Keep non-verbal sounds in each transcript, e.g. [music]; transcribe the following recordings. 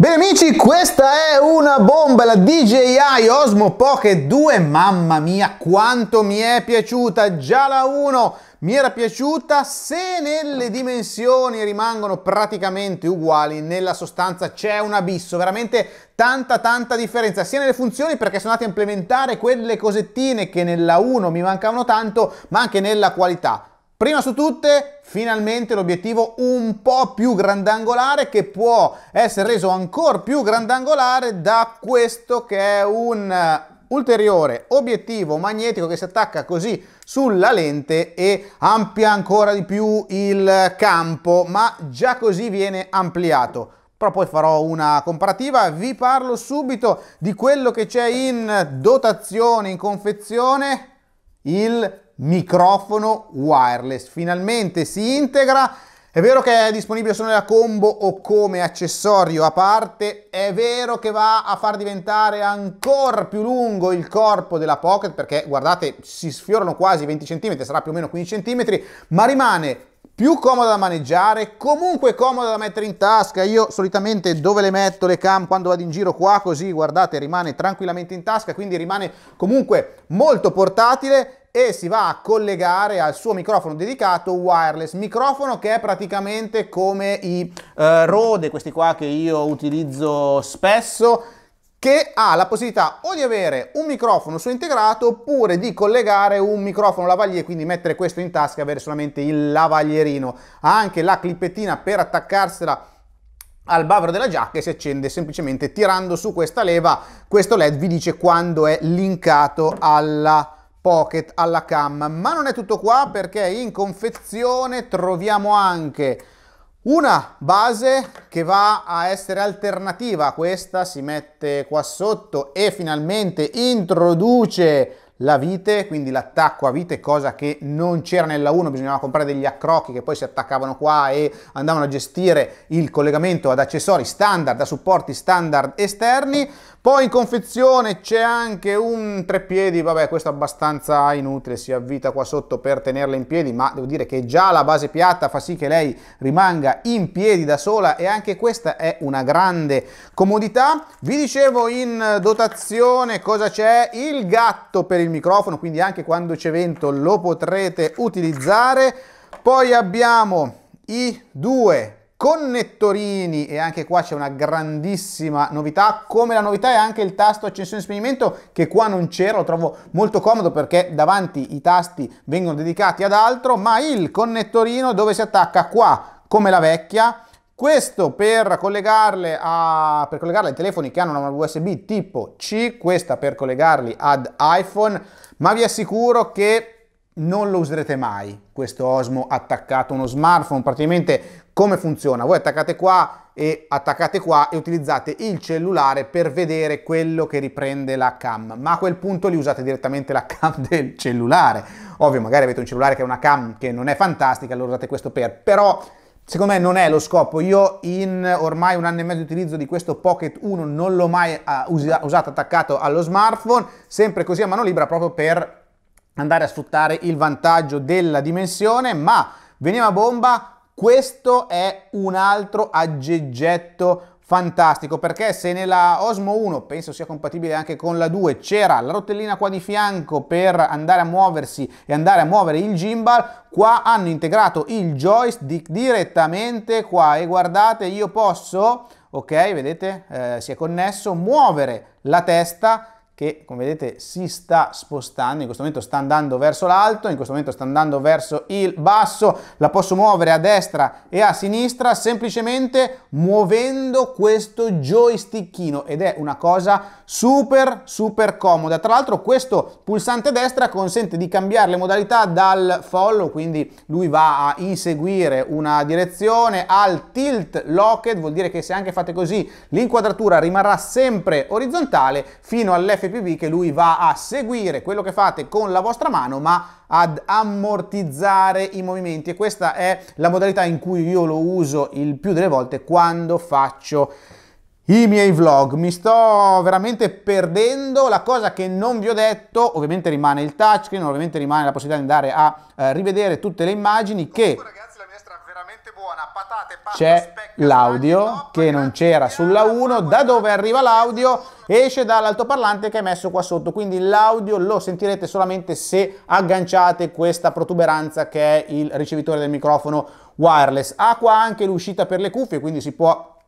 Bene amici, questa è una bomba, la DJI Osmo Pocket 2, mamma mia quanto mi è piaciuta, già la 1 mi era piaciuta, se nelle dimensioni rimangono praticamente uguali, nella sostanza c'è un abisso, veramente tanta tanta differenza, sia nelle funzioni perché sono andati a implementare quelle cosettine che nella 1 mi mancavano tanto, ma anche nella qualità. Prima su tutte, finalmente l'obiettivo un po' più grandangolare che può essere reso ancora più grandangolare da questo che è un eh, ulteriore obiettivo magnetico che si attacca così sulla lente e ampia ancora di più il campo, ma già così viene ampliato però poi farò una comparativa, vi parlo subito di quello che c'è in dotazione, in confezione, il microfono wireless. Finalmente si integra. È vero che è disponibile solo nella combo o come accessorio a parte, è vero che va a far diventare ancora più lungo il corpo della Pocket perché guardate si sfiorano quasi 20 cm, sarà più o meno 15 cm, ma rimane più comoda da maneggiare, comunque comoda da mettere in tasca. Io solitamente dove le metto le cam quando vado in giro qua così, guardate, rimane tranquillamente in tasca, quindi rimane comunque molto portatile e si va a collegare al suo microfono dedicato wireless, microfono che è praticamente come i eh, Rode, questi qua che io utilizzo spesso, che ha la possibilità o di avere un microfono suo integrato oppure di collegare un microfono lavalier, quindi mettere questo in tasca e avere solamente il lavalierino. Ha anche la clippettina per attaccarsela al bavero della giacca e si accende semplicemente tirando su questa leva, questo LED vi dice quando è linkato alla pocket alla cam. Ma non è tutto qua perché in confezione troviamo anche una base che va a essere alternativa. Questa si mette qua sotto e finalmente introduce la vite, quindi l'attacco a vite, cosa che non c'era nella 1, bisognava comprare degli accrocchi che poi si attaccavano qua e andavano a gestire il collegamento ad accessori standard, a supporti standard esterni, poi in confezione c'è anche un treppiedi, vabbè questo è abbastanza inutile, si avvita qua sotto per tenerla in piedi, ma devo dire che già la base piatta fa sì che lei rimanga in piedi da sola e anche questa è una grande comodità. Vi dicevo in dotazione cosa c'è, il gatto per il microfono, quindi anche quando c'è vento lo potrete utilizzare. Poi abbiamo i due connettorini e anche qua c'è una grandissima novità come la novità è anche il tasto accensione e spegnimento che qua non c'era lo trovo molto comodo perché davanti i tasti vengono dedicati ad altro ma il connettorino dove si attacca qua come la vecchia questo per collegarle, a, per collegarle, ai telefoni che hanno una USB tipo C, questa per collegarli ad iPhone, ma vi assicuro che non lo userete mai questo Osmo attaccato a uno smartphone, praticamente come funziona? Voi attaccate qua e attaccate qua e utilizzate il cellulare per vedere quello che riprende la cam, ma a quel punto lì usate direttamente la cam [laughs] del cellulare. Ovvio, magari avete un cellulare che ha una cam che non è fantastica, allora usate questo per, però Secondo me non è lo scopo, io in ormai un anno e mezzo di utilizzo di questo Pocket 1 non l'ho mai ah, usato attaccato allo smartphone, sempre così a mano libera proprio per andare a sfruttare il vantaggio della dimensione, ma veniamo a bomba, questo è un altro aggeggetto fantastico perché se nella Osmo 1 penso sia compatibile anche con la 2 c'era la rotellina qua di fianco per andare a muoversi e andare a muovere il gimbal qua hanno integrato il joystick direttamente qua e guardate io posso ok vedete eh, si è connesso muovere la testa che come vedete si sta spostando, in questo momento sta andando verso l'alto, in questo momento sta andando verso il basso, la posso muovere a destra e a sinistra semplicemente muovendo questo joystickino ed è una cosa super super comoda tra l'altro questo pulsante destra consente di cambiare le modalità dal follow quindi lui va a inseguire una direzione al tilt locked vuol dire che se anche fate così l'inquadratura rimarrà sempre orizzontale fino all'FPV che lui va a seguire quello che fate con la vostra mano ma ad ammortizzare i movimenti e questa è la modalità in cui io lo uso il più delle volte quando faccio i miei vlog. Mi sto veramente perdendo. La cosa che non vi ho detto, ovviamente rimane il touchscreen, ovviamente rimane la possibilità di andare a eh, rivedere tutte le immagini che... C'è l'audio che non c'era sulla 1. Da dove arriva l'audio? Esce dall'altoparlante che è messo qua sotto. Quindi l'audio lo sentirete solamente se agganciate questa protuberanza che è il ricevitore del microfono wireless. Ha qua anche l'uscita per le cuffie, quindi si può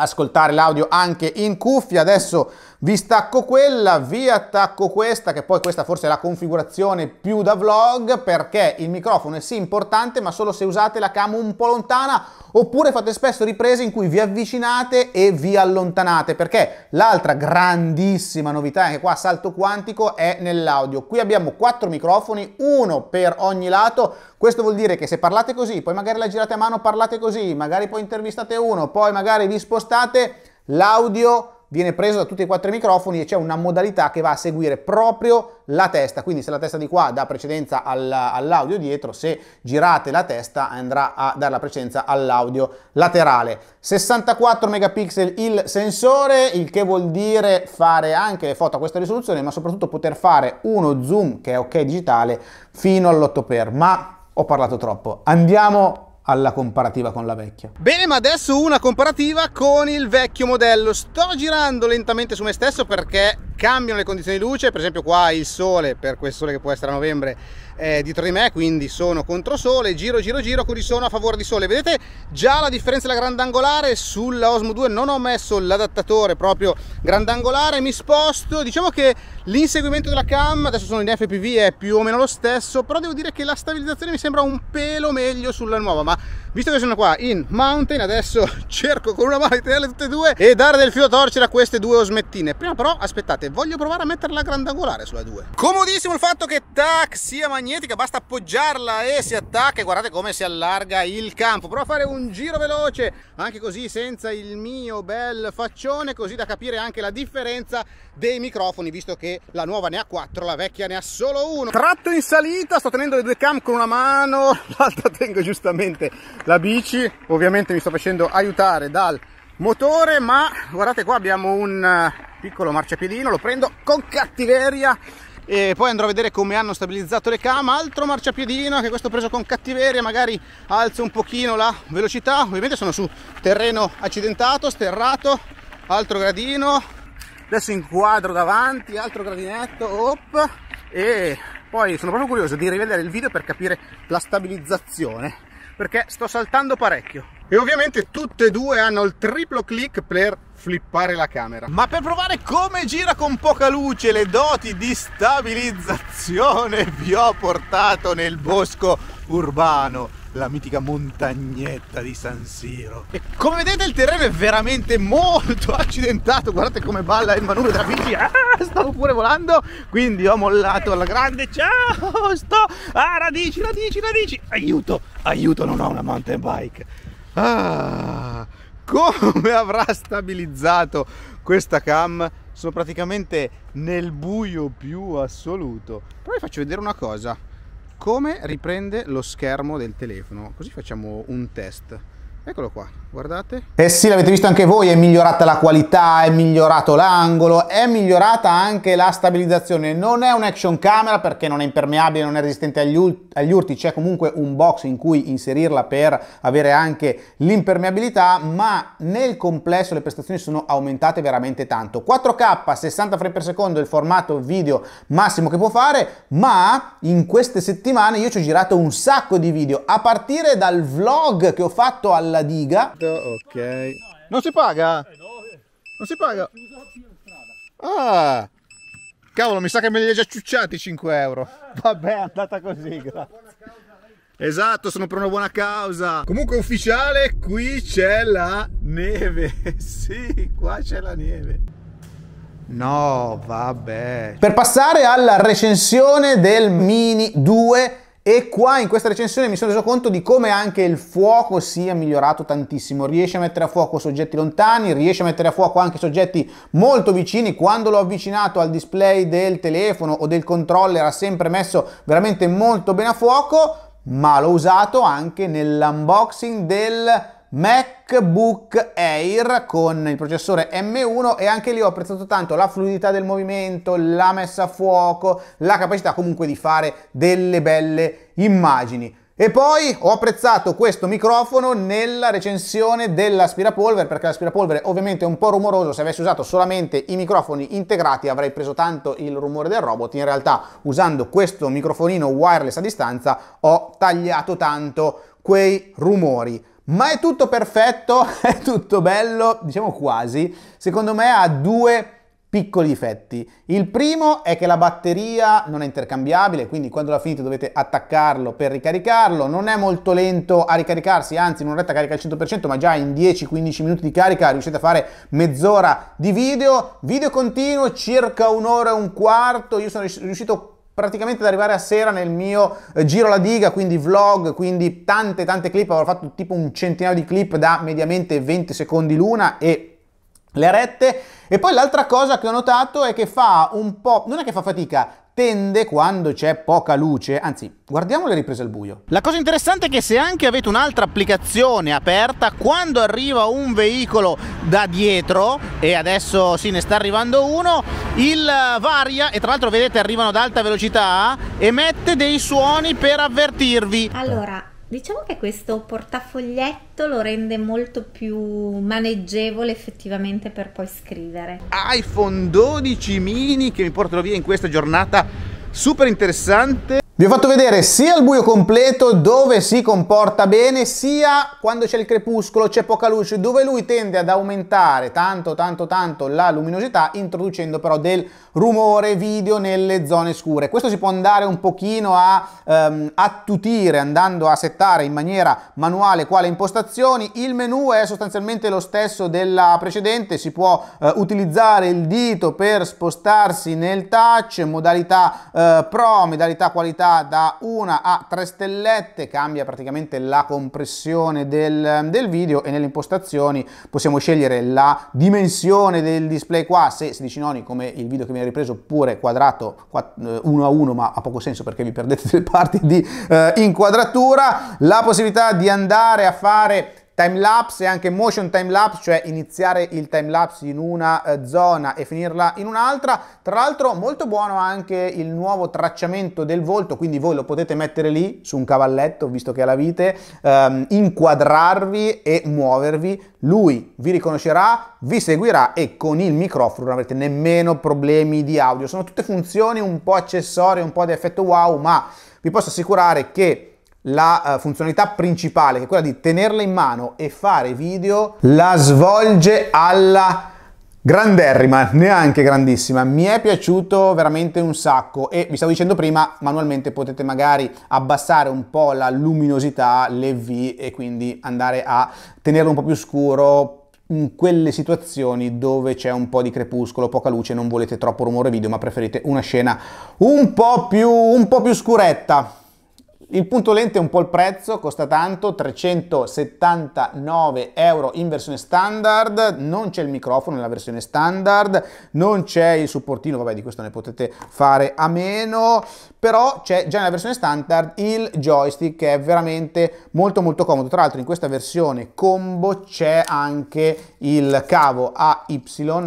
ascoltare l'audio anche in cuffia. Adesso vi stacco quella, vi attacco questa, che poi questa forse è la configurazione più da vlog, perché il microfono è sì importante, ma solo se usate la cam un po' lontana, oppure fate spesso riprese in cui vi avvicinate e vi allontanate, perché l'altra grandissima novità, anche qua salto quantico, è nell'audio. Qui abbiamo quattro microfoni, uno per ogni lato, questo vuol dire che se parlate così, poi magari la girate a mano, parlate così, magari poi intervistate uno, poi magari vi spostate, l'audio viene preso da tutti e quattro i microfoni e c'è una modalità che va a seguire proprio la testa, quindi se la testa di qua dà precedenza all'audio dietro, se girate la testa andrà a dare la precedenza all'audio laterale. 64 megapixel il sensore, il che vuol dire fare anche le foto a questa risoluzione, ma soprattutto poter fare uno zoom che è ok digitale fino all'8x, ma ho parlato troppo. Andiamo alla comparativa con la vecchia. Bene, ma adesso una comparativa con il vecchio modello. Sto girando lentamente su me stesso perché cambiano le condizioni di luce, per esempio qua il sole, per questo sole che può essere a novembre, è eh, dietro di me, quindi sono contro sole, giro, giro, giro, quindi sono a favore di sole. Vedete già la differenza della grandangolare sulla Osmo 2, non ho messo l'adattatore proprio grandangolare, mi sposto, diciamo che l'inseguimento della cam, adesso sono in FPV, è più o meno lo stesso, però devo dire che la stabilizzazione mi sembra un pelo meglio sulla nuova, ma visto che sono qua in mountain, adesso [laughs] cerco con una mano di tenerle tutte e due e dare del filo a torcere a queste due osmettine. Prima però aspettate, voglio provare a metterla grandangolare sulla 2. Comodissimo il fatto che tac sia magnetica, basta appoggiarla e si attacca e guardate come si allarga il campo. Provo a fare un giro veloce, anche così senza il mio bel faccione, così da capire anche la differenza dei microfoni, visto che la nuova ne ha 4, la vecchia ne ha solo uno. Tratto in salita, sto tenendo le due cam con una mano, [laughs] l'altra tengo giustamente la bici, ovviamente mi sto facendo aiutare dal motore ma guardate qua abbiamo un piccolo marciapiedino, lo prendo con cattiveria e poi andrò a vedere come hanno stabilizzato le cam, altro marciapiedino che questo ho preso con cattiveria, magari alzo un pochino la velocità, ovviamente sono su terreno accidentato, sterrato, altro gradino, adesso inquadro davanti, altro gradinetto, op, e poi sono proprio curioso di rivedere il video per capire la stabilizzazione perché sto saltando parecchio e ovviamente tutte e due hanno il triplo click per flippare la camera ma per provare come gira con poca luce le doti di stabilizzazione vi ho portato nel bosco urbano la mitica montagnetta di San Siro. E come vedete il terreno è veramente molto [laughs] accidentato, guardate come balla il manubrio della bici, ah, stavo pure volando, quindi ho mollato alla grande, ciao, sto, ah radici, radici, radici, aiuto, aiuto, non ho una mountain bike. Ah, come avrà stabilizzato questa cam sono praticamente nel buio più assoluto però vi faccio vedere una cosa come riprende lo schermo del telefono così facciamo un test Eccolo qua, guardate. Eh sì, l'avete visto anche voi, è migliorata la qualità, è migliorato l'angolo, è migliorata anche la stabilizzazione. Non è un action camera perché non è impermeabile, non è resistente agli, agli urti, c'è comunque un box in cui inserirla per avere anche l'impermeabilità, ma nel complesso le prestazioni sono aumentate veramente tanto. 4K, 60 frame per secondo è il formato video massimo che può fare, ma in queste settimane io ci ho girato un sacco di video, a partire dal vlog che ho fatto alla alla diga. Ok. Non si paga? Non si paga? Ah! Cavolo, mi sa che me li hai già ciucciati 5 euro. [laughs] Vabbè, è andata così, Esatto, sono per una buona causa. Comunque ufficiale, qui c'è la neve. [laughs] sì, qua c'è la neve. No, vabbè. Per passare alla recensione del Mini 2 e qua in questa recensione mi sono reso conto di come anche il fuoco sia migliorato tantissimo. Riesce a mettere a fuoco soggetti lontani, riesce a mettere a fuoco anche soggetti molto vicini. Quando l'ho avvicinato al display del telefono o del controller ha sempre messo veramente molto bene a fuoco, ma l'ho usato anche nell'unboxing del MacBook Air con il processore M1 e anche lì ho apprezzato tanto la fluidità del movimento, la messa a fuoco, la capacità comunque di fare delle belle immagini. E poi ho apprezzato questo microfono nella recensione dell'aspirapolvere, perché l'aspirapolvere ovviamente è un po' rumoroso, se avessi usato solamente i microfoni integrati avrei preso tanto il rumore del robot, in realtà usando questo microfonino wireless a distanza ho tagliato tanto quei rumori. Ma è tutto perfetto, [laughs] è tutto bello, diciamo quasi. Secondo me ha due piccoli difetti. Il primo è che la batteria non è intercambiabile, quindi quando l'ha finite dovete attaccarlo per ricaricarlo. Non è molto lento a ricaricarsi, anzi in un'oretta carica al 100%, ma già in 10-15 minuti di carica riuscite a fare mezz'ora di video. Video continuo, circa un'ora e un quarto. Io sono riuscito praticamente ad arrivare a sera nel mio eh, giro la diga, quindi vlog, quindi tante tante clip, avrò fatto tipo un centinaio di clip da mediamente 20 secondi l'una e le rette. E poi l'altra cosa che ho notato è che fa un po', non è che fa fatica, tende quando c'è poca luce, anzi guardiamo le riprese al buio. La cosa interessante è che se anche avete un'altra applicazione aperta, quando arriva un veicolo da dietro, e adesso sì ne sta arrivando uno, il eh, varia, e tra l'altro vedete arrivano ad alta velocità, emette dei suoni per avvertirvi. Allora, Diciamo che questo portafoglietto lo rende molto più maneggevole effettivamente per poi scrivere. iPhone 12 mini che mi porterò via in questa giornata super interessante vi ho fatto vedere sia il buio completo dove si comporta bene, sia quando c'è il crepuscolo, c'è poca luce, dove lui tende ad aumentare tanto tanto tanto la luminosità introducendo però del rumore video nelle zone scure. Questo si può andare un pochino a ehm, attutire andando a settare in maniera manuale quale impostazioni. Il menu è sostanzialmente lo stesso della precedente, si può eh, utilizzare il dito per spostarsi nel touch, modalità eh, pro, modalità qualità da una a tre stellette, cambia praticamente la compressione del, del video e nelle impostazioni possiamo scegliere la dimensione del display qua, 16 noni come il video che viene ripreso oppure quadrato 1 eh, a 1 ma ha poco senso perché vi perdete [laughs] delle parti di eh, inquadratura, la possibilità di andare a fare timelapse e anche motion time lapse, cioè iniziare il timelapse in una eh, zona e finirla in un'altra. Tra l'altro molto buono anche il nuovo tracciamento del volto, quindi voi lo potete mettere lì su un cavalletto, visto che è la vite, ehm, inquadrarvi e muovervi. Lui vi riconoscerà, vi seguirà e con il microfono non avrete nemmeno problemi di audio. Sono tutte funzioni un po' accessorie, un po' di effetto wow, ma vi posso assicurare che la eh, funzionalità principale, che è quella di tenerla in mano e fare video, la svolge alla granderrima, neanche grandissima. Mi è piaciuto veramente un sacco e vi stavo dicendo prima, manualmente potete magari abbassare un po' la luminosità, le V e quindi andare a tenerlo un po' più scuro, in quelle situazioni dove c'è un po' di crepuscolo, poca luce, non volete troppo rumore video, ma preferite una scena un po' più, un po più scuretta. Il punto lente è un po' il prezzo, costa tanto, 379 euro in versione standard, non c'è il microfono nella versione standard, non c'è il supportino, vabbè di questo ne potete fare a meno, però c'è già nella versione standard il joystick che è veramente molto molto comodo, tra l'altro in questa versione combo c'è anche il cavo AY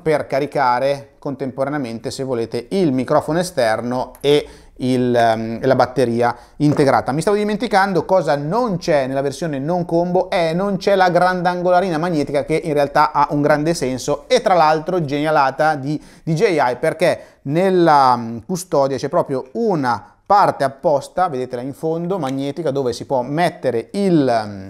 per caricare contemporaneamente se volete il microfono esterno e il il, ehm, la batteria integrata. Mi stavo dimenticando cosa non c'è nella versione non combo, è non c'è la grand'angolarina magnetica che in realtà ha un grande senso e tra l'altro genialata di DJI perché nella mm, custodia c'è proprio una parte apposta, vedetela in fondo, magnetica, dove si può mettere il mm,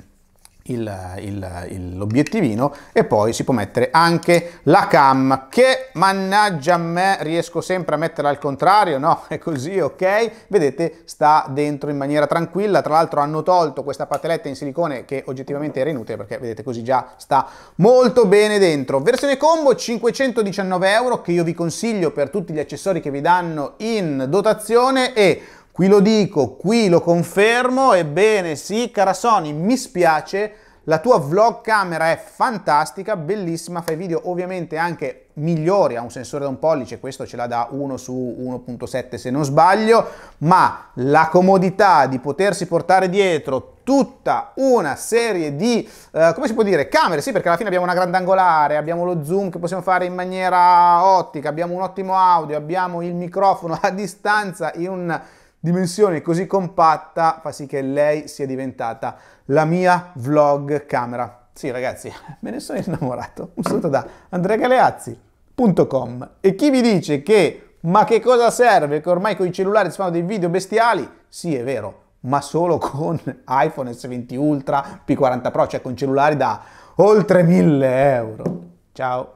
l'obiettivino e poi si può mettere anche la cam che mannaggia a me riesco sempre a metterla al contrario no [laughs] è così ok vedete sta dentro in maniera tranquilla tra l'altro hanno tolto questa pateletta in silicone che oggettivamente era inutile perché vedete così già sta molto bene dentro versione combo 519 euro che io vi consiglio per tutti gli accessori che vi danno in dotazione e Qui lo dico, qui lo confermo, ebbene sì, cara Sony, mi spiace, la tua vlog camera è fantastica, bellissima, fai video ovviamente anche migliori, ha un sensore da un pollice, questo ce l'ha da 1 su 1.7 se non sbaglio, ma la comodità di potersi portare dietro tutta una serie di, eh, come si può dire, camere, sì perché alla fine abbiamo una grandangolare, abbiamo lo zoom che possiamo fare in maniera ottica, abbiamo un ottimo audio, abbiamo il microfono [laughs] a distanza in un dimensione così compatta fa sì che lei sia diventata la mia vlog camera. Sì ragazzi, [laughs] me ne sono innamorato. Un saluto da andreagaleazzi.com e chi vi dice che ma che cosa serve che ormai con i cellulari si fanno dei video bestiali? Sì è vero, ma solo con [laughs] iPhone S20 Ultra, P40 Pro, cioè con cellulari da oltre 1000 euro. Ciao!